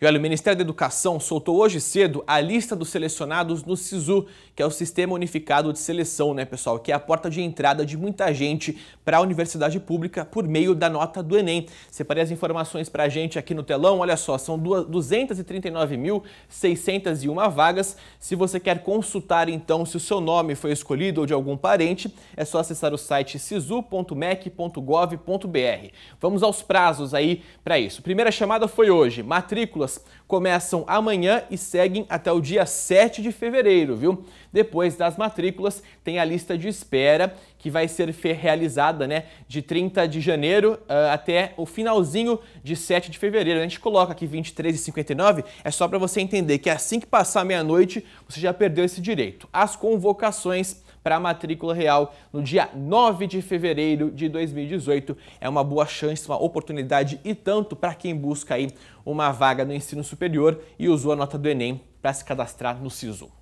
E olha, o Ministério da Educação soltou hoje cedo a lista dos selecionados no SISU, que é o Sistema Unificado de Seleção, né, pessoal? Que é a porta de entrada de muita gente para a universidade pública por meio da nota do Enem. Separei as informações para a gente aqui no telão. Olha só, são 239.601 vagas. Se você quer consultar, então, se o seu nome foi escolhido ou de algum parente, é só acessar o site sisu.mec.gov.br. Vamos aos prazos aí para isso. Primeira chamada foi hoje. Matrícula aulas começam amanhã e seguem até o dia 7 de fevereiro, viu? Depois das matrículas, tem a lista de espera que vai ser realizada, né, de 30 de janeiro uh, até o finalzinho de 7 de fevereiro. A gente coloca aqui 23 e 59, é só para você entender que assim que passar meia-noite, você já perdeu esse direito. As convocações para a matrícula real no dia 9 de fevereiro de 2018. É uma boa chance, uma oportunidade e tanto para quem busca aí uma vaga no ensino superior e usou a nota do Enem para se cadastrar no SISU.